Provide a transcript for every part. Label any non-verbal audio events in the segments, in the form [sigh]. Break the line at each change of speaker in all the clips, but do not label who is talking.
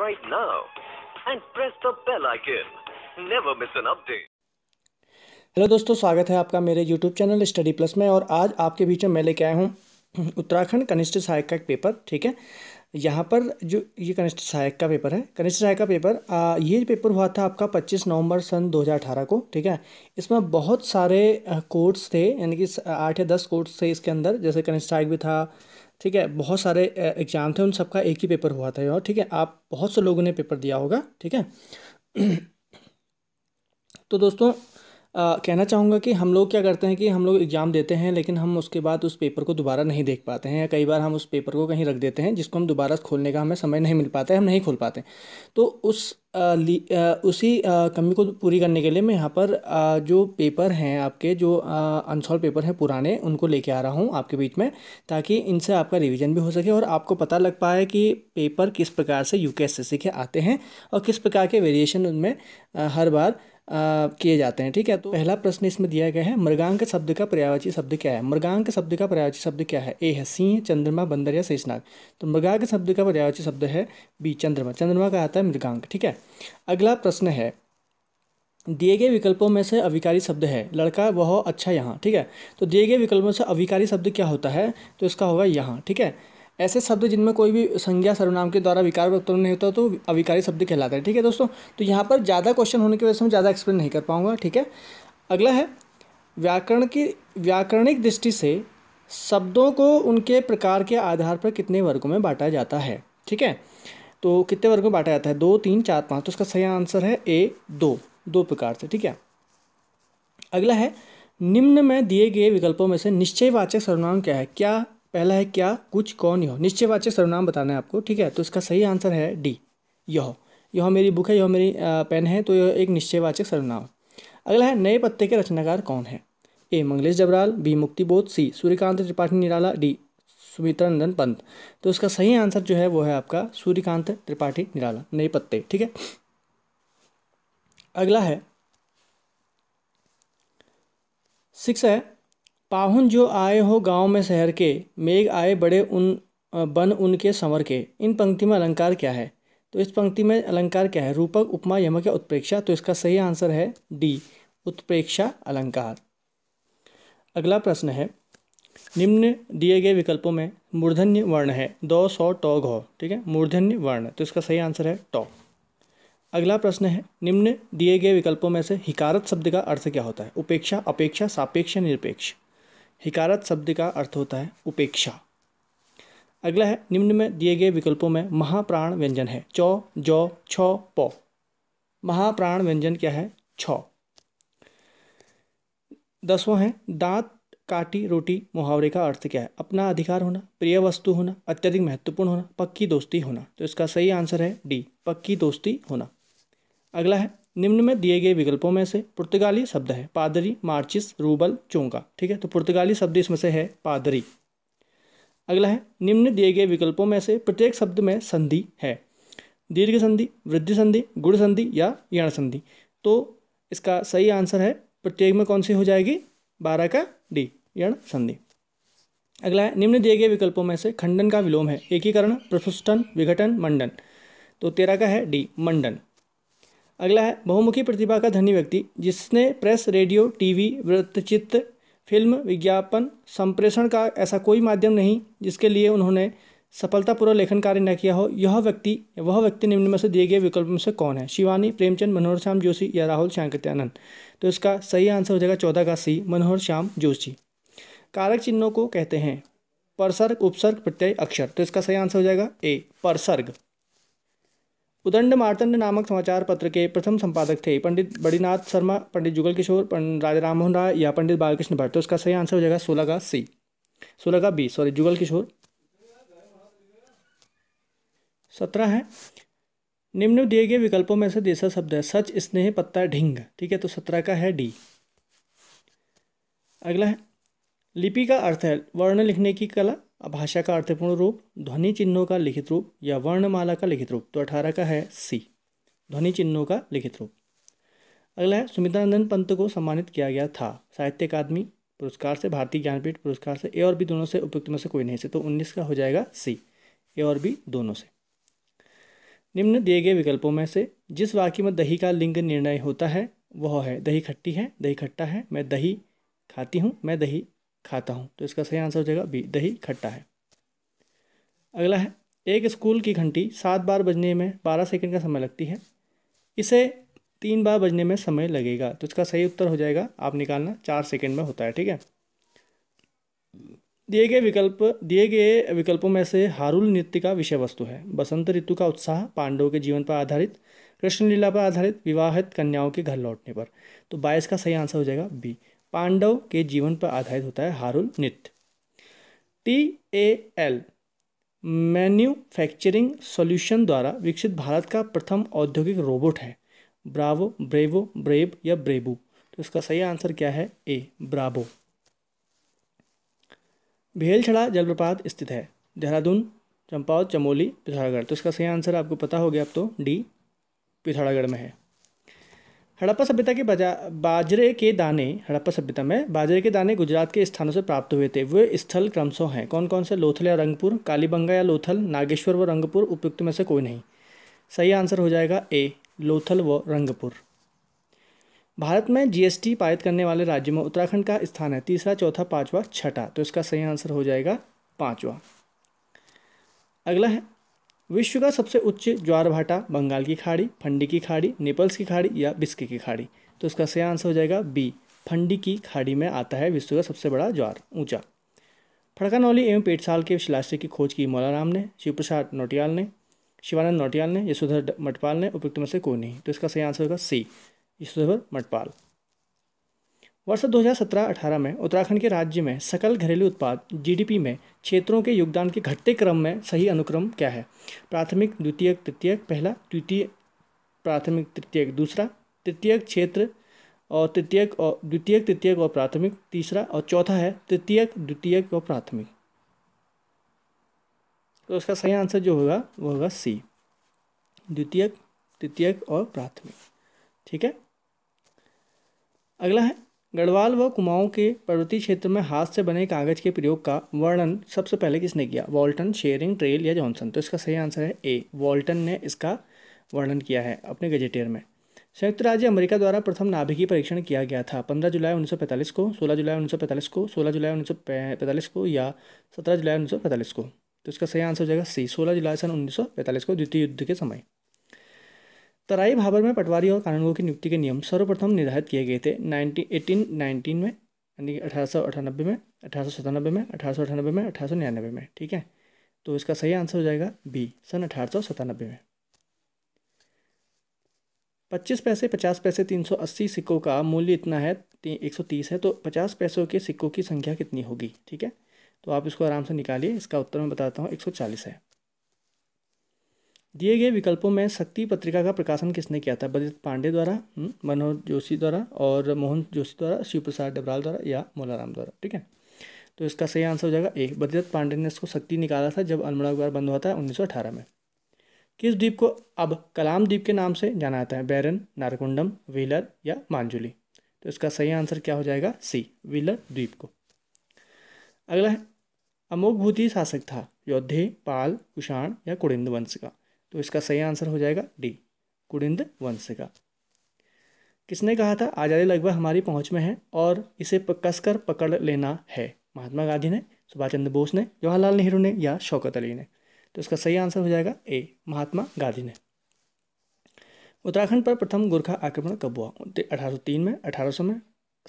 right now and press the bell icon. Never miss an update. Hello दोस्तों स्वागत है आपका मेरे यूट्यूब चैनल स्टडी प्लस में और आज आपके बीच में मैं लेके आया हूँ उत्तराखंड कनिष्ठ सहायक का एक पेपर ठीक है यहाँ पर जो ये कनिष्ठ सहायक का पेपर है कनिष्ठ सहायक का पेपर आ, ये पेपर हुआ था आपका 25 नवंबर सन 2018 को ठीक है इसमें बहुत सारे कोर्ट्स थे यानी कि आठ या दस कोर्ट्स थे इसके अंदर जैसे कनिष्ठ सहायक भी था ठीक है बहुत सारे एग्ज़ाम थे उन सबका एक ही पेपर हुआ था और ठीक है आप बहुत से लोगों ने पेपर दिया होगा ठीक है [clears throat] तो दोस्तों आ, कहना चाहूँगा कि हम लोग क्या करते हैं कि हम लोग एग्ज़ाम देते हैं लेकिन हम उसके बाद उस पेपर को दोबारा नहीं देख पाते हैं या कई बार हम उस पेपर को कहीं रख देते हैं जिसको हम दोबारा खोलने का हमें समय नहीं मिल पाता है हम नहीं खोल पाते तो उस आ, आ, उसी कमी को पूरी करने के लिए मैं यहाँ पर जो पेपर हैं आपके जो अनसॉल्व पेपर हैं पुराने उनको लेके आ रहा हूँ आपके बीच में ताकि इनसे आपका रिवीजन भी हो सके और आपको पता लग पाए कि पेपर किस प्रकार से यू के आते हैं और किस प्रकार के वेरिएशन उनमें हर बार किए जाते हैं ठीक है तो पहला प्रश्न इसमें दिया गया है मृगांक शब्द का पर्यावाची शब्द क्या है मृगांक शब्द का पर्यावाची शब्द क्या है ए है सिंह चंद्रमा बंदर या शेषनाग तो मृगांक शब्द का पर्यावाची शब्द है बी चंद्रमा चंद्रमा का आता है मृगांक ठीक है अगला प्रश्न है दिए गए विकल्पों में से अविकारी शब्द है लड़का वह अच्छा यहाँ ठीक है तो दिए गए विकल्पों से अविकारी शब्द क्या होता है तो इसका होगा यहाँ ठीक है ऐसे शब्द जिनमें कोई भी संज्ञा सर्वनाम के द्वारा विकार उत्पन्न नहीं होता तो अविकारी शब्द कहलाता है ठीक है दोस्तों तो यहाँ पर ज़्यादा क्वेश्चन होने की वजह से मैं ज़्यादा एक्सप्लेन नहीं कर पाऊँगा ठीक है अगला है व्याकरण की व्याकरणिक दृष्टि से शब्दों को उनके प्रकार के आधार पर कितने वर्गों में बांटा जाता है ठीक है तो कितने वर्गों में बांटा जाता है दो तीन चार पाँच तो उसका सही आंसर है ए दो दो प्रकार से ठीक है अगला है निम्न में दिए गए विकल्पों में से निश्चयवाचक सर्वनाम क्या है क्या पहला है क्या कुछ कौन यह निश्चयवाचक सर्वनाम बताना है आपको ठीक है तो इसका सही आंसर है डी यह यह मेरी बुक है यह मेरी पेन है तो यह एक निश्चयवाचक सर्वनाम अगला है नए पत्ते के रचनाकार कौन है A Manglesh Jabral B Muktibodh C Suryakant Tripathi Nirala D Nandan Pant तो इसका सही आंसर जो है वो है आपका सूर्यकांत त्रिपाठी निराला नए पत्ते ठीक है अगला है सिक्स है पाहुन जो आए हो गांव में शहर के मेघ आए बड़े उन बन उनके संवर के इन पंक्ति में अलंकार क्या है तो इस पंक्ति में अलंकार क्या है रूपक उपमा यमक या उत्प्रेक्षा तो इसका सही आंसर है डी उत्प्रेक्षा अलंकार अगला प्रश्न है निम्न दिए गए विकल्पों में मूर्धन्य वर्ण है दो सौ टौ घो ठीक है मूर्धन्य वर्ण तो इसका सही आंसर है टौ अगला प्रश्न है निम्न दिए गए विकल्पों में से हिकारत शब्द का अर्थ क्या होता है उपेक्षा अपेक्षा सापेक्ष निरपेक्ष हिकारत शब्द का अर्थ होता है उपेक्षा अगला है निम्न में दिए गए विकल्पों में महाप्राण व्यंजन है चौ जौ छ पौ महाप्राण व्यंजन क्या है छ दसवां है दांत काटी रोटी मुहावरे का अर्थ क्या है अपना अधिकार होना प्रिय वस्तु होना अत्यधिक महत्वपूर्ण होना पक्की दोस्ती होना तो इसका सही आंसर है डी पक्की दोस्ती होना अगला है निम्न में दिए गए विकल्पों में से पुर्तगाली शब्द है पादरी मार्चिस रूबल चोंगा ठीक है तो पुर्तगाली शब्द इसमें से है पादरी अगला है निम्न दिए गए विकल्पों में से प्रत्येक शब्द में संधि है दीर्घ संधि वृद्धि संधि गुड़ संधि या यण संधि तो इसका सही आंसर है प्रत्येक में कौन सी हो जाएगी बारह का डी यण संधि अगला है निम्न दिए गए विकल्पों में से खंडन का विलोम है एकीकरण प्रफुष्टन विघटन मंडन तो तेरह का है डी मंडन अगला है बहुमुखी प्रतिभा का धनी व्यक्ति जिसने प्रेस रेडियो टीवी वृत्तचित्र फिल्म विज्ञापन संप्रेषण का ऐसा कोई माध्यम नहीं जिसके लिए उन्होंने सफलतापूर्वक लेखन कार्य न किया हो यह व्यक्ति वह व्यक्ति निम्न में से दिए गए विकल्पों में से कौन है शिवानी प्रेमचंद मनोहर श्याम जोशी या राहुल शांकत्यानंद तो इसका सही आंसर हो जाएगा चौदह का सी मनोहर श्याम जोशी कारक चिन्हों को कहते हैं परसर्ग उपसर्ग प्रत्यय अक्षर तो इसका सही आंसर हो जाएगा ए परसर्ग उदंड मारतंड नामक समाचार पत्र के प्रथम संपादक थे पंडित बड़ीनाथ शर्मा पंडित जुगल किशोर पंडित राजा राममोहन राय या पंडित बालकृष्ण भट्ट तो उसका सही आंसर हो जाएगा सोलह का सी सोलह का बी सॉरी जुगल किशोर सत्रह है निम्न दिए गए विकल्पों में से देसा शब्द है सच स्नेह पत्ता ढिंग ठीक है तो सत्रह का है डी अगला है लिपि का अर्थ है वर्ण लिखने की कला भाषा का अर्थपूर्ण रूप ध्वनि चिन्हों का लिखित रूप या वर्णमाला का लिखित रूप तो अठारह का है सी ध्वनि चिन्हों का लिखित रूप अगला है सुमितानंदन पंत को सम्मानित किया गया था साहित्य अकादमी पुरस्कार से भारतीय ज्ञानपीठ पुरस्कार से ए और बी दोनों से उपयुक्त में से कोई नहीं से तो उन्नीस का हो जाएगा सी ए और बी दोनों से निम्न दिए गए विकल्पों में से जिस वाक्य में दही का लिंग निर्णय होता है वह है दही खट्टी है दही खट्टा है मैं दही खाती हूँ मैं दही खाता हूँ तो इसका सही आंसर हो जाएगा बी दही खट्टा है अगला है एक स्कूल की घंटी सात बार बजने में बारह सेकंड का समय लगती है इसे तीन बार बजने में समय लगेगा तो इसका सही उत्तर हो जाएगा आप निकालना चार सेकंड में होता है ठीक है दिए गए विकल्प दिए गए विकल्पों में से हारुल नृत्य का विषय वस्तु है बसंत ऋतु का उत्साह पांडवों के जीवन पर आधारित कृष्ण लीला पर आधारित विवाहित कन्याओं के घर लौटने पर तो बाईस का सही आंसर हो जाएगा बी पांडव के जीवन पर आधारित होता है हारुल नृत्य T A L manufacturing solution द्वारा विकसित भारत का प्रथम औद्योगिक रोबोट है ब्रावो ब्रेवो ब्रेव या ब्रेबू तो इसका सही आंसर क्या है ए ब्रावो भेलछड़ा जलप्रपात स्थित है देहरादून चंपावत चमोली पिथौरागढ़ तो इसका सही आंसर आपको पता हो गया अब तो डी पिथौरागढ़ में है हड़प्पा सभ्यता के बजा बाजरे के दाने हड़प्पा सभ्यता में बाजरे के दाने गुजरात के स्थानों से प्राप्त हुए थे वे स्थल क्रमशः हैं कौन कौन से लोथल या रंगपुर कालीबंगा या लोथल नागेश्वर व रंगपुर उपयुक्त में से कोई नहीं सही आंसर हो जाएगा ए लोथल व रंगपुर भारत में जीएसटी पारित करने वाले राज्य में उत्तराखंड का स्थान है तीसरा चौथा पाँचवा छठा तो इसका सही आंसर हो जाएगा पाँचवा अगला है विश्व का सबसे उच्च ज्वार भाटा बंगाल की खाड़ी फंडी की खाड़ी नेपल्स की खाड़ी या बिस्की की खाड़ी तो इसका सही आंसर हो जाएगा बी फंडी की खाड़ी में आता है विश्व का सबसे बड़ा ज्वार ऊंचा फड़कानौली एवं पेटसाल के शिलाश्य की खोज की मौलाराम ने शिव प्रसाद नोटियाल ने शिवानंद नोटियाल ने यशोधर मटपाल ने उपयुक्त में से कोई नहीं तो इसका सही आंसर होगा सी यशोधर मटपाल वर्ष 2017-18 में उत्तराखंड के राज्य में सकल घरेलू उत्पाद जीडीपी में क्षेत्रों के योगदान के घटते क्रम में सही अनुक्रम क्या है प्राथमिक द्वितीय तृतीय पहला द्वितीय प्राथमिक तृतीय दूसरा तृतीय क्षेत्र और तृतीय और द्वितीय तृतीय और प्राथमिक तीसरा और चौथा है तृतीय द्वितीय और प्राथमिक तो उसका सही आंसर जो होगा वो होगा सी द्वितीय तृतीय और प्राथमिक ठीक है अगला है गढ़वाल व कुमाऊं के पर्वतीय क्षेत्र में हाथ से बने कागज के प्रयोग का वर्णन सबसे पहले किसने किया वॉल्टन शेयरिंग ट्रेल या जॉनसन तो इसका सही आंसर है ए वॉल्टन ने इसका वर्णन किया है अपने गजेटियर में संयुक्त राज्य अमेरिका द्वारा प्रथम नाभिकी परीक्षण किया गया था पंद्रह जुलाई उन्नीस को सोलह जुलाई उन्नीस को सोलह जुलाई उन्नीस को या सत्रह जुलाई उन्नीस को तो इसका सही आंसर हो जाएगा सी सोलह जुलाई सन उन्नीस को द्वितीय युद्ध के समय तराई भाबर में पटवारी और कानूनगो की नियुक्ति के नियम सर्वप्रथम निर्धारित किए गए थे नाइनटीन एटीन नाइनटीन में यानी कि अठारह सौ अठानबे में अठारह सौ सतानबे में अठारह सौ अठानबे में अठारह सौ में ठीक है तो इसका सही आंसर हो जाएगा बी सन अठारह सौ सतानबे में पच्चीस पैसे पचास पैसे तीन सौ अस्सी सिक्कों का मूल्य इतना है एक सौ तीस है तो पचास पैसों के सिक्कों की संख्या कितनी होगी ठीक है तो आप इसको आराम से निकालिए इसका उत्तर मैं बताता हूँ एक सौ चालीस है दिए गए विकल्पों में शक्ति पत्रिका का प्रकाशन किसने किया था बजित पांडे द्वारा हम्म, मनोहर जोशी द्वारा और मोहन जोशी द्वारा शिव प्रसाद डबराल द्वारा या मोलाराम द्वारा ठीक है तो इसका सही आंसर हो जाएगा ए बदित पांडे ने इसको शक्ति निकाला था जब अल्मोड़ा अखबार बंद हुआ था उन्नीस में किस द्वीप को अब कलाम द्वीप के नाम से जाना जाता है बैरन नारकुंडम व्हीलर या मांजुली तो इसका सही आंसर क्या हो जाएगा सी व्हीलर द्वीप को अगला है भूति शासक था योद्धे पाल कुषाण या कुड़िंद वंश का तो इसका सही आंसर हो जाएगा डी कुड़िंद वंश का किसने कहा था आज़ादी लगभग हमारी पहुंच में है और इसे कसकर पकड़ लेना है महात्मा गांधी ने सुभाष चंद्र बोस ने जवाहरलाल नेहरू ने या शौकत अली ने तो इसका सही आंसर हो जाएगा ए महात्मा गांधी ने उत्तराखंड पर प्रथम गोरखा आक्रमण कब हुआ अठारह में अठारह में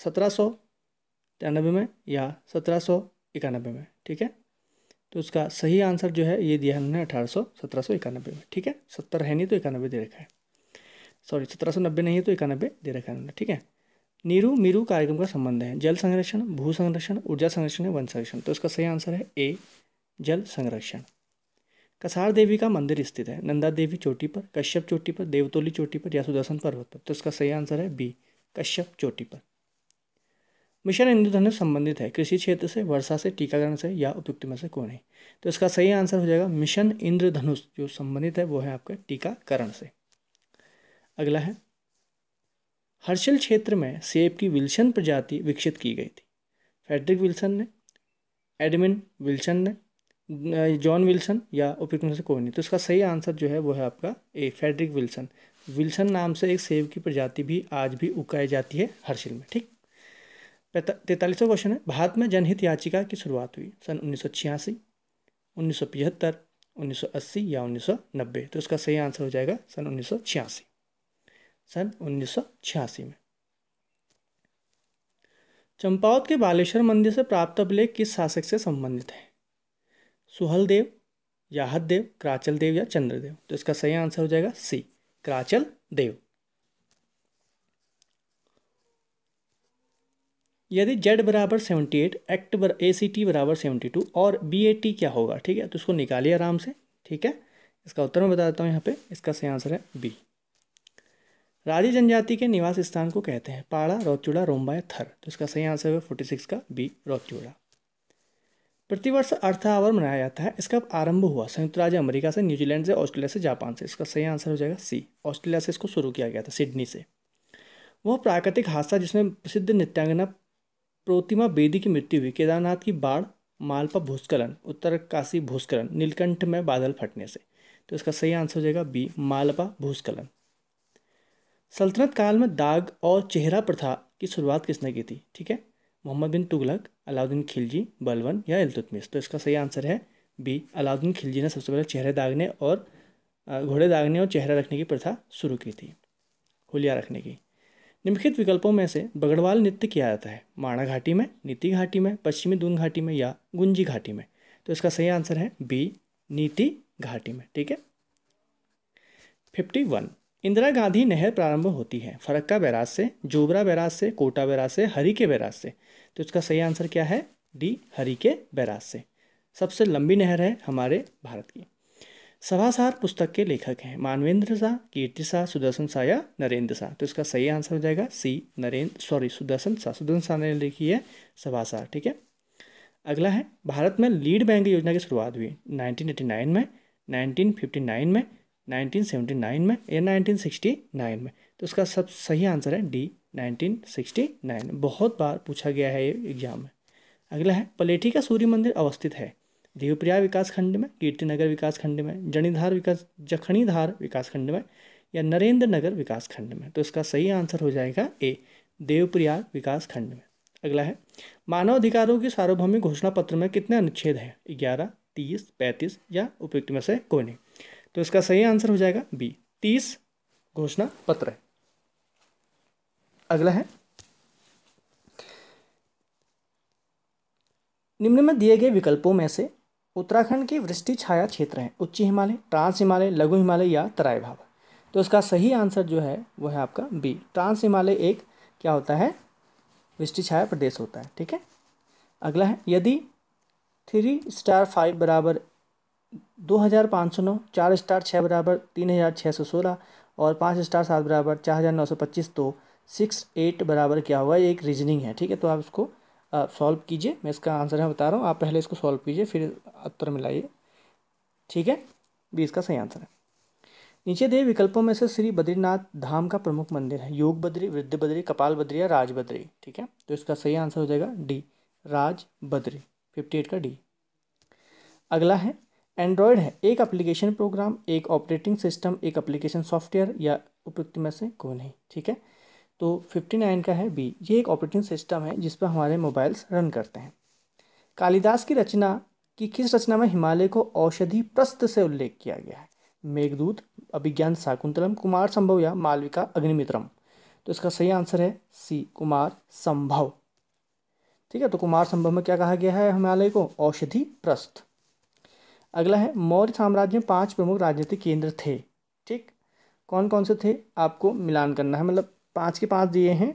सत्रह में या सत्रह में ठीक है तो उसका सही आंसर जो है ये दिया है उन्होंने अठारह सौ सत्रह सौ इक्यानबे में ठीक है सत्तर है नहीं तो इक्यानबे दे रखा है सॉरी सत्रह सौ नब्बे नहीं है तो इक्यानबे दे रखा है उन्होंने ठीक है नीरू मीरू कार्यक्रम का संबंध है जल संरक्षण भू संरक्षण ऊर्जा संरक्षण वन संरक्षण तो इसका सही आंसर है ए जल संरक्षण कसार देवी का मंदिर स्थित है नंदा देवी चोटी पर कश्यप चोटी पर देवतोली चोटी पर या सुदर्शन पर्वत पर तो इसका सही आंसर है बी कश्यप चोटी पर मिशन इंद्रधनुष संबंधित है कृषि क्षेत्र से वर्षा से टीकाकरण से या उपयुक्त में से कौन है तो इसका सही आंसर हो जाएगा मिशन इंद्रधनुष जो संबंधित है वो है आपका टीकाकरण से अगला है हर्षल क्षेत्र में सेब की विल्सन प्रजाति विकसित की गई थी फेडरिक विल्सन ने एडमिन विल्सन ने जॉन विल्सन या उपयुक्त में से कौन है तो इसका सही आंसर जो है वो है आपका ए फेडरिक विल्सन विल्सन नाम से एक सेब की प्रजाति भी आज भी उगाई जाती है हर्षिल में ठीक तैतालीसवा क्वेश्चन है भारत में जनहित याचिका की शुरुआत हुई सन उन्नीस सौ छियासी उन्नीस सौ पिहत्तर उन्नीस सौ अस्सी या उन्नीस सौ नब्बे तो इसका सही आंसर हो जाएगा सन उन्नीस सौ छियासी सन उन्नीस सौ छियासी में चंपावत के बालेश्वर मंदिर से प्राप्त अभिलेख किस शासक से संबंधित है देव याहत देव क्राचल देव या चंद्रदेव तो इसका सही आंसर हो जाएगा सी क्राचल देव यदि z बराबर सेवेंटी एट एक्ट बर ए सी टी बराबर सेवेंटी टू और बी ए टी क्या होगा ठीक है तो इसको निकालिए आराम से ठीक है इसका उत्तर मैं बता देता हूँ यहाँ पे इसका सही आंसर है बी राजी जनजाति के निवास स्थान को कहते हैं पाड़ा रोचूड़ा रोम्बा या थर तो इसका सही आंसर है फोर्टी सिक्स का बी रोचूड़ा प्रतिवर्ष अर्थ आवर मनाया जाता है इसका आरंभ हुआ संयुक्त राज्य अमेरिका से न्यूजीलैंड से ऑस्ट्रेलिया से जापान से इसका सही आंसर हो जाएगा सी ऑस्ट्रेलिया से इसको शुरू किया गया था सिडनी से वह प्राकृतिक हादसा जिसमें प्रसिद्ध नृत्यांगना प्रोतिमा बेदी की मृत्यु हुई केदारनाथ की बाढ़ मालपा भूस्खलन उत्तर काशी भूस्खलन नीलकंठ में बादल फटने से तो इसका सही आंसर हो जाएगा बी मालपा भूस्खलन सल्तनत काल में दाग और चेहरा प्रथा की शुरुआत किसने की थी ठीक है मोहम्मद बिन तुगलक अलाउद्दीन खिलजी बलवन या इलतुतमिस तो इसका सही आंसर है बी अलाउद्दीन खिलजी ने सबसे पहले चेहरे दागने और घोड़े दागने और चेहरा रखने की प्रथा शुरू की थी खुलिया रखने की निम्नलिखित विकल्पों में से बगड़वाल नृत्य किया जाता है माणा घाटी में नीति घाटी में पश्चिमी दून घाटी में या गुंजी घाटी में तो इसका सही आंसर है बी नीति घाटी में ठीक है फिफ्टी वन इंदिरा गांधी नहर प्रारंभ होती है फरक्का बैराज से जोबरा बैराज से कोटा बैराज से हरी के बैराज से तो इसका सही आंसर क्या है डी हरी के बैराज से सबसे लंबी नहर है हमारे भारत की सभासार पुस्तक के लेखक हैं मानवेंद्र शाह कीर्ति शाह सुदर्शन शाह या नरेंद्र शाह तो इसका सही आंसर हो जाएगा सी नरेंद्र सॉरी सुदर्शन शाह सुदर्शन शाह ने लिखी है सभासार ठीक है अगला है भारत में लीड बैंक योजना की शुरुआत हुई 1989 में 1959 में 1979 में या 1969 में तो इसका सब सही आंसर है डी 1969 बहुत बार पूछा गया है ये एग्जाम में अगला है पलेठी का सूर्य मंदिर अवस्थित है देवप्रयाग विकासखंड में कीर्ति नगर विकासखंड में जणीधार विकास जखणीधार विकासखंड में या नरेंद्र नगर विकासखंड में तो इसका सही आंसर हो जाएगा ए देवप्रयाग विकासखंड में अगला है मानव अधिकारों की सार्वभौमिक घोषणा पत्र में कितने अनुच्छेद हैं ग्यारह तीस पैंतीस या उपयुक्त में से कोई नहीं तो इसका सही आंसर हो जाएगा बी तीस घोषणा पत्र है अगला है निम्न में दिए गए विकल्पों में से उत्तराखंड के वृष्टि छाया क्षेत्र हैं उच्ची हिमालय ट्रांस हिमालय लघु हिमालय या तराई भाग तो इसका सही आंसर जो है वो है आपका बी ट्रांस हिमालय एक क्या होता है वृष्टि छाया प्रदेश होता है ठीक है अगला है यदि थ्री स्टार फाइव बराबर दो हज़ार पाँच सौ नौ चार स्टार छः बराबर तीन हज़ार छः सौ सोलह और पाँच स्टार सात बराबर चार हज़ार नौ सौ पच्चीस तो सिक्स एट बराबर क्या हुआ ये एक रीजनिंग है ठीक है तो आप उसको सॉल्व कीजिए मैं इसका आंसर है बता रहा हूँ आप पहले इसको सॉल्व कीजिए फिर उत्तर मिलाइए ठीक है बी इसका सही आंसर है नीचे दिए विकल्पों में से श्री बद्रीनाथ धाम का प्रमुख मंदिर है योग बद्री वृद्ध बद्री कपाल बद्री या राज बद्री ठीक है तो इसका सही आंसर हो जाएगा D Raj Badri fifty eight का डी अगला है एंड्रॉयड है एक एप्लीकेशन प्रोग्राम एक ऑपरेटिंग सिस्टम एक एप्लीकेशन सॉफ्टवेयर या उपयुक्त में से कौन है ठीक है तो 59 का है बी ये एक ऑपरेटिंग सिस्टम है जिस पर हमारे मोबाइल्स रन करते हैं कालिदास की रचना की किस रचना में हिमालय को औषधि प्रस्त से उल्लेख किया गया है मेघदूत अभिज्ञान शाकुंतलम कुमार संभव या मालविका अग्निमित्रम तो इसका सही आंसर है सी कुमार संभव ठीक है तो कुमार संभव में क्या कहा गया है हिमालय को औषधि प्रस्त अगला है मौर्य साम्राज्य में पांच प्रमुख राजनीतिक केंद्र थे ठीक कौन कौन से थे आपको मिलान करना है मतलब पाँच के पाँच दिए हैं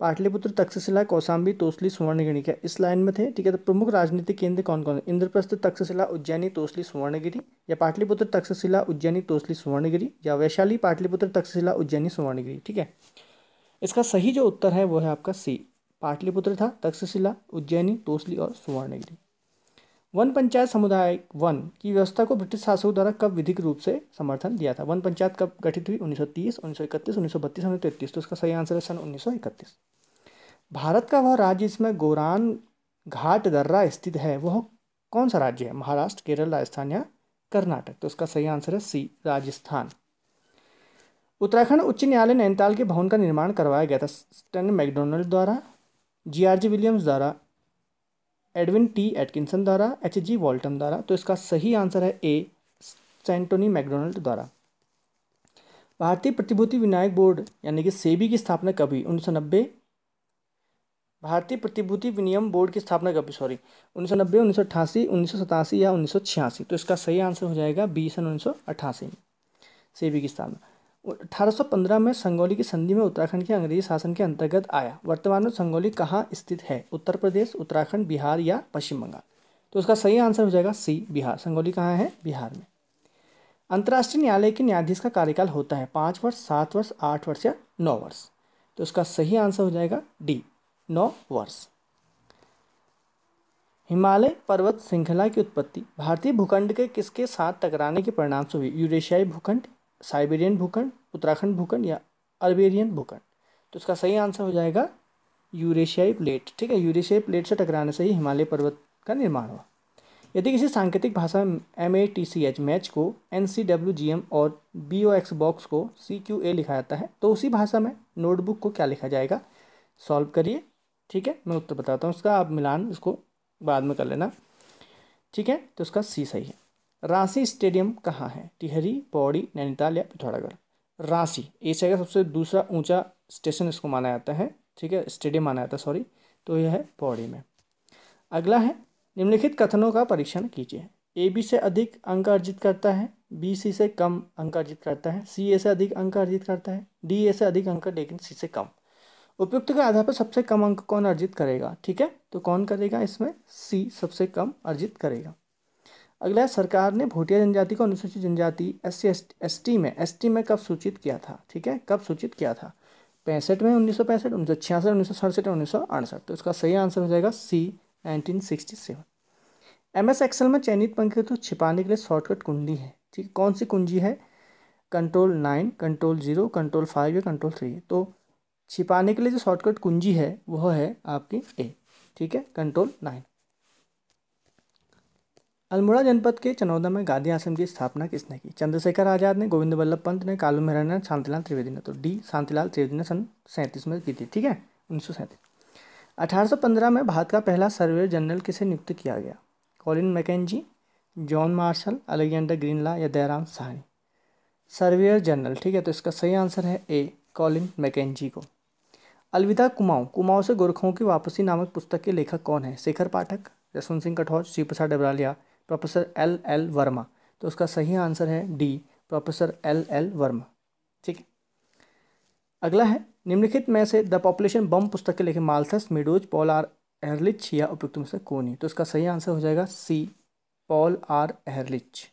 पाटलिपुत्र तक्षशिला कौसाम्बी तोसली सुवर्णगिरी इस लाइन में थे ठीक है तो प्रमुख राजनीतिक केंद्र कौन कौन है इंद्रप्रस्थ तक्षशिला उज्जैनी तोसली सुवर्णगिरी या पाटलिपुत्र तक्षशिला उज्जैनी तोसली सुवर्णगिरी या वैशाली पाटलिपुत्र तक्षशिला उज्जैनी सुवर्णगिरी ठीक है इसका सही जो उत्तर है वो है आपका सी पाटलिपुत्र था तक्षशिला उज्जैनी तोसली और सुवर्णगिरी वन पंचायत समुदाय वन की व्यवस्था को ब्रिटिश शासकों द्वारा कब विधिक रूप से समर्थन दिया था वन पंचायत कब गठित हुई 1930, 1931, 1932, 1933 तो इसका सही आंसर है सन 1931 भारत का वह राज्य जिसमें गोरान घाट दर्रा स्थित है वह कौन सा राज्य है महाराष्ट्र केरल राजस्थान या कर्नाटक तो इसका सही आंसर है सी राजस्थान उत्तराखंड उच्च न्यायालय नैनीताल के भवन का निर्माण करवाया गया था स्टन मैकडोनल्ड द्वारा जी आर जी विलियम्स द्वारा एडविन टी एटकिंसन द्वारा एच जी वॉल्टन द्वारा तो इसका सही आंसर है ए सेंटोनी मैकडोनल्ड द्वारा भारतीय प्रतिभूति विनायक बोर्ड यानी कि सेबी की स्थापना कभी उन्नीस सौ नब्बे भारतीय प्रतिभूति विनियम बोर्ड की स्थापना कभी सॉरी उन्नीस सौ नब्बे उन्नीस सौ अट्ठासी उन्नीस सौ सतासी या उन्नीस सौ छियासी तो इसका सही आंसर हो जाएगा बी सन उन्नीस सौ अट्ठासी सेबी की स्थापना 1815 में संगोली की संधि में उत्तराखंड के अंग्रेजी शासन के अंतर्गत आया वर्तमान में संगोली कहाँ स्थित है उत्तर प्रदेश उत्तराखंड बिहार या पश्चिम बंगाल तो उसका सही आंसर हो जाएगा सी बिहार संगोली कहाँ है बिहार में अंतर्राष्ट्रीय न्यायालय के न्यायाधीश का कार्यकाल होता है पाँच वर्ष सात वर्ष आठ वर्ष या नौ वर्ष तो उसका सही आंसर हो जाएगा डी नौ वर्ष हिमालय पर्वत श्रृंखला की उत्पत्ति भारतीय भूखंड के किसके साथ टकराने के परिणाम से हुई यूरेशियाई भूखंड साइबेरियन भूखंड उत्तराखंड भूखंड या अरबेरियन भूखंड तो इसका सही आंसर हो जाएगा यूरेशियाई प्लेट ठीक है यूरेशियाई प्लेट से टकराने से ही हिमालय पर्वत का निर्माण हुआ यदि किसी सांकेतिक भाषा में M A T C H match को N C W G M और बी ओ एक्स बॉक्स को सी क्यू ए लिखा जाता है तो उसी भाषा में नोटबुक को क्या लिखा जाएगा सॉल्व करिए ठीक है मैं उत्तर बताता हूँ उसका आप मिलान इसको बाद में कर लेना ठीक है तो उसका सी सही है रांसी स्टेडियम कहाँ है टिहरी पौड़ी नैनीताल या पिथौरागढ़ रांसी एशिया का सबसे दूसरा ऊंचा स्टेशन इसको माना जाता है ठीक है स्टेडियम माना जाता है सॉरी तो यह है पौड़ी में अगला है निम्नलिखित कथनों का परीक्षण कीजिए ए बी से अधिक अंक अर्जित करता है बी सी से कम अंक अर्जित करता है सी ए से अधिक अंक अर्जित करता है डी ए से अधिक अंक लेकिन सी से कम उपयुक्त के आधार पर सबसे कम अंक कौन अर्जित करेगा ठीक है तो कौन करेगा इसमें सी सबसे कम अर्जित करेगा अगला सरकार ने भोटिया जनजाति को अनुसूचित जनजाति एस सी में एस में कब सूचित किया था ठीक है कब सूचित किया था पैंसठ में उन्नीस सौ पैंसठ उन्नीस सौ छियासठ उन्नीस सौ सड़सठ उन्नीस सौ अड़सठ तो इसका सही आंसर हो जाएगा C nineteen sixty seven M S Excel में चयनित पंखे तो छिपाने के लिए शॉर्टकट कुंडी है ठीक है कौन सी कुंजी है control nine control zero control five या कंट्रोल थ्री तो छिपाने के लिए जो शॉर्टकट कुंजी है वह है आपकी ए ठीक है कंट्रोल नाइन अल्मोड़ा जनपद के चनौदा में गांधी आश्रम की स्थापना किसने की चंद्रशेखर आजाद ने गोविंद वल्लभ पंत ने कालू मेहरा ने शांतिलाल त्रिवेदी ने तो डी शांतिलाल त्रिवेदी ने सन सैंतीस में की थी ठीक है उन्नीस सौ सैंतीस अठारह सौ पंद्रह में भारत का पहला सर्वेयर जनरल किसे नियुक्त किया गया Colin Mackenzie John Marshall Alexander Greenlaw या दयाराम सहानी सर्वेयर जनरल ठीक है तो इसका सही आंसर है ए कॉलिन मैकेजी को अलविदा कुमाऊं कुमाऊं से गोरखों की वापसी नामक पुस्तक के लेखक कौन है Shekhar Pathak Jaswant Singh Kathaur Shri Prasad Dabraliya professor L L Verma तो उसका सही आंसर है D professor L L Verma ठीक है अगला है निम्नलिखित में से द पॉपुलेशन बम पुस्तक के लिखे Malthus Meadows Paul R Ehrlich या उपयुक्त में से कौन है तो उसका सही आंसर हो जाएगा सी पॉल आर एहरलिच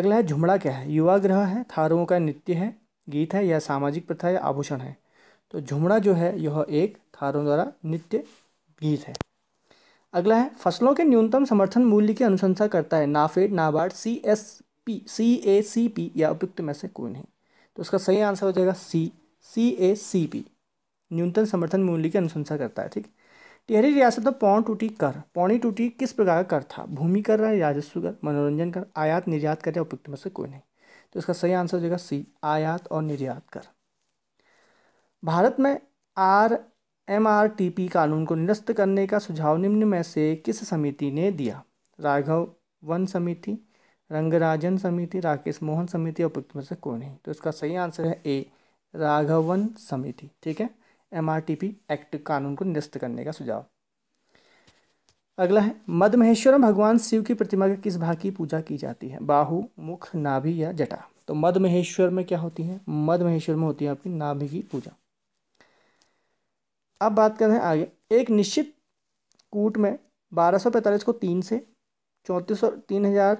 अगला है झुमड़ा क्या है युवा ग्रह है थारुओं का नृत्य है गीत है या सामाजिक प्रथा या आभूषण है तो झुमड़ा जो है यह एक थारों द्वारा नृत्य गीत है अगला है फसलों के न्यूनतम समर्थन मूल्य की अनुशंसा करता है NAFED NABARD C S P C A C P या उपयुक्त में से कोई नहीं तो उसका सही आंसर हो जाएगा सी सी ए सी पी न्यूनतम समर्थन मूल्य की अनुशंसा करता है ठीक टिहरी में पौन टूटी कर पौनी टूटी किस प्रकार का कर था भूमि कर रहा है राजस्व कर मनोरंजन कर आयात निर्यात कर या उपयुक्त में से कोई नहीं तो इसका सही आंसर हो जाएगा सी आयात और निर्यात कर भारत में आर एमआरटीपी कानून को निरस्त करने का सुझाव निम्न में से किस समिति ने दिया राघव वन समिति रंगराजन समिति राकेश मोहन समिति और में से कोई नहीं तो इसका सही आंसर है ए राघवन समिति ठीक है एमआरटीपी एक्ट कानून को निरस्त करने का सुझाव अगला है मधमहेश्वरम भगवान शिव की प्रतिमा के किस भाग की पूजा की जाती है बाहु मुख नाभि या जटा तो मधमहेश्वर में क्या होती है मधमहेश्वर में होती है आपकी नाभि की पूजा अब बात करते हैं आगे एक निश्चित कूट में बारह सौ पैंतालीस को तीन से चौंतीस सौ तीन हज़ार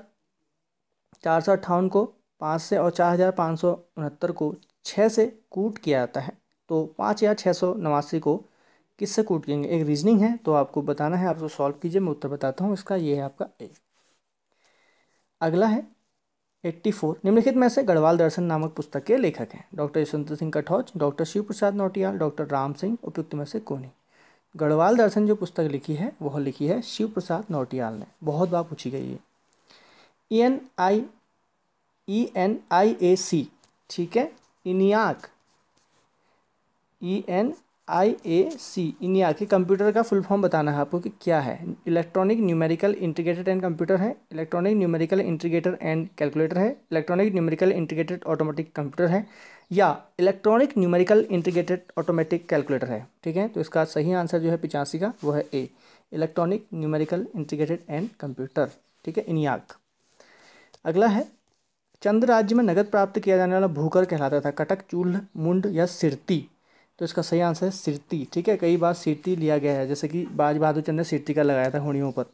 चार सौ अट्ठावन को पाँच से और चार हज़ार पाँच सौ उनहत्तर को छः से कूट किया जाता है तो पाँच हज़ार छः सौ नवासी को किससे कूट किएंगे एक रीजनिंग है तो आपको बताना है आपको सॉल्व कीजिए मैं उत्तर बताता हूँ इसका ये है आपका ए अगला है 84 निम्नलिखित में से गढ़वाल दर्शन नामक पुस्तक के लेखक हैं doctor Yashwant Singh Kathoch doctor Shiv Prasad Nautiyal doctor Ram Singh उपयुक्त में से कौन है गढ़वाल दर्शन जो पुस्तक लिखी है वह लिखी है शिव प्रसाद नौटियाल ने बहुत बार पूछी गई है ई एन आई ई एन आई ए सी ठीक है इनियाक ई e एन आई ए सी इनिया ये कंप्यूटर का फुल फॉर्म बताना है आपको कि क्या है electronic numerical integrated and computer है electronic numerical integrator and calculator है electronic numerical integrated automatic computer है या electronic numerical integrated automatic calculator है ठीक है तो इसका सही आंसर जो है पिचासी का वो है A electronic numerical integrated and computer ठीक है इनियाक अगला है चंद्र राज्य में नगद प्राप्त किया जाने वाला भूकर कहलाता था कटक चूल्ह मुंड या सिरती तो इसका सही आंसर है सिरती ठीक है कई बार सिरती लिया गया है जैसे कि बाज बहादुर चंद ने सिरती का लगाया था होड़ियों पर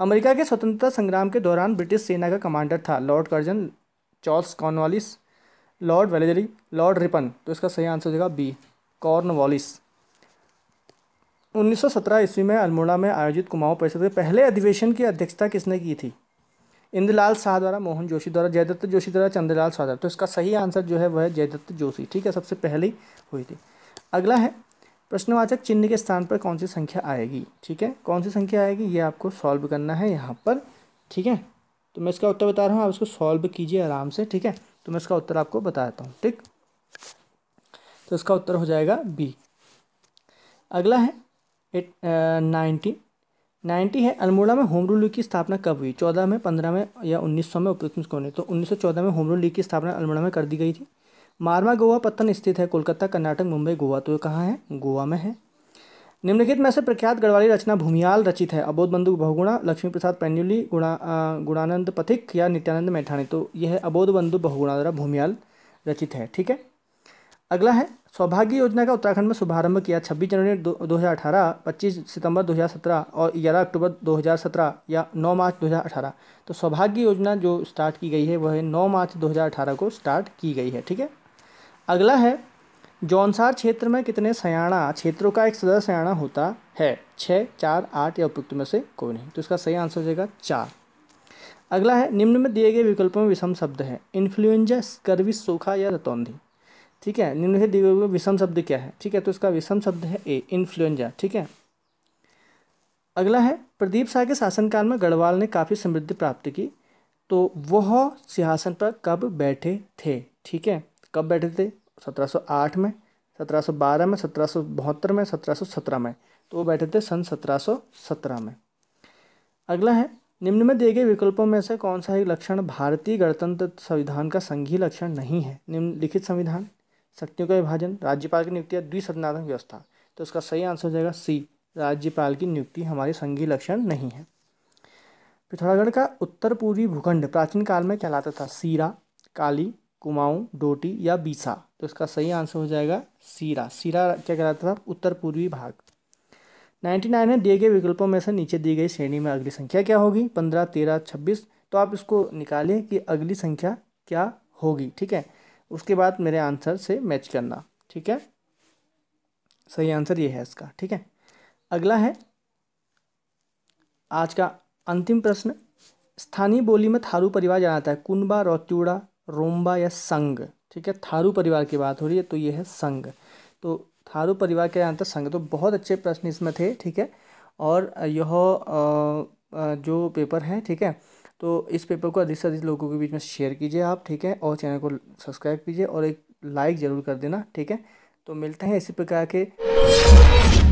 अमेरिका के स्वतंत्रता संग्राम के दौरान ब्रिटिश सेना का कमांडर था Lord Curzon Charles Cornwallis Lord Wellesley Lord Ripon तो इसका सही आंसर हो जाएगा बी कॉर्नवालिस 1917 ईस्वी में अल्मोड़ा में आयोजित कुमाऊं परिषद के पहले अधिवेशन की अध्यक्षता किसने की थी इंद्रलाल शाह द्वारा मोहन जोशी द्वारा जयदत्त जोशी द्वारा चंद्रलाल शाह द्वारा तो इसका सही आंसर जो है वह जयदत्त जोशी ठीक है सबसे पहले हुई थी अगला है प्रश्नवाचक चिन्ह के स्थान पर कौन सी संख्या आएगी ठीक है कौन सी संख्या आएगी ये आपको सॉल्व करना है यहाँ पर ठीक है तो मैं इसका उत्तर बता रहा हूँ आप इसको सॉल्व कीजिए आराम से ठीक है तो मैं इसका उत्तर आपको बता देता हूँ ठीक तो इसका उत्तर हो जाएगा बी अगला है एट नाइन्टी नाइन्टी है अल्मोड़ा में होम रूल लीग की स्थापना कब हुई चौदह में पंद्रह में या उन्नीस सौ में उपयुक्त कौन तो उन्नीस सौ चौदह में होम रूल लीग की स्थापना अल्मोड़ा में कर दी गई थी मारमा गोवा पत्तन स्थित है कोलकाता कर्नाटक मुंबई गोवा तो ये कहाँ है गोवा में है निम्नलिखित में से प्रख्यात गढ़वाली रचना भूमियाल रचित है अबोध बंधु बहुगुणा लक्ष्मी प्रसाद पैन्युली गुणा गुणानंद पथिक या नित्यानंद मैठाणी तो यह अबोध बंधु बहुगुणा द्वारा भूमियाल रचित है ठीक है अगला है सौभाग्य योजना का उत्तराखंड में शुभारंभ किया छब्बीस जनवरी दो हज़ार अठारह पच्चीस सितंबर सत्रह और ग्यारह अक्टूबर सत्रह या नौ मार्च अठारह तो सौभाग्य योजना जो स्टार्ट की गई है वह नौ मार्च अठारह को स्टार्ट की गई है ठीक है अगला है जौनसार क्षेत्र में कितने सयाणा क्षेत्रों का एक सदस्य सयाणा होता है छः चार आठ या उपयुक्त में से कोई नहीं तो इसका सही आंसर हो जाएगा चार अगला है निम्न में दिए गए विकल्पों में विषम शब्द है इन्फ्लुएंजा स्कर्विस सोखा या रतौंधी ठीक है निम्न से दिए गए विषम शब्द क्या है ठीक है तो इसका विषम शब्द है ए इन्फ्लुएंजा ठीक है अगला है प्रदीप शाह के शासनकाल में गढ़वाल ने काफ़ी समृद्धि प्राप्त की तो वह सिंहासन पर कब बैठे थे ठीक है कब बैठे थे 1708 में 1712 में सत्रह में सत्रह में तो वो बैठे थे सन सत्रह में अगला है निम्न में दिए गए विकल्पों में से कौन सा ही लक्षण भारतीय गणतंत्र संविधान का संघीय लक्षण नहीं है निम्नलिखित संविधान शक्तियों का विभाजन राज्यपाल की नियुक्ति या द्विसदनात्मक व्यवस्था तो इसका सही आंसर हो जाएगा सी राज्यपाल की नियुक्ति हमारी संघीय लक्षण नहीं है पिथौरागढ़ का उत्तर पूर्वी भूखंड प्राचीन काल में कहलाता था सीरा काली कुमाऊं डोटी या बीसा तो इसका सही आंसर हो जाएगा सीरा सीरा क्या कहलाता था उत्तर पूर्वी भाग नाइन्टी नाइन है दिए गए विकल्पों में से नीचे दी गई श्रेणी में अगली संख्या क्या होगी पंद्रह तेरह छब्बीस तो आप इसको निकालें कि अगली संख्या क्या होगी ठीक है उसके बाद मेरे आंसर से मैच करना ठीक है सही आंसर ये है इसका ठीक है अगला है आज का अंतिम प्रश्न स्थानीय बोली में थारू परिवार जाना था है कुनबा रौत्यूड़ा रोम्बा या संग ठीक है थारू परिवार की बात हो रही है तो ये है संघ तो थारू परिवार के आंसर संघ तो बहुत अच्छे प्रश्न इसमें थे ठीक है और यह जो पेपर है ठीक है तो इस पेपर को अधिक से अधिक लोगों के बीच में शेयर कीजिए आप ठीक है और चैनल को सब्सक्राइब कीजिए और एक लाइक ज़रूर कर देना ठीक है तो मिलते हैं इसी प्रकार के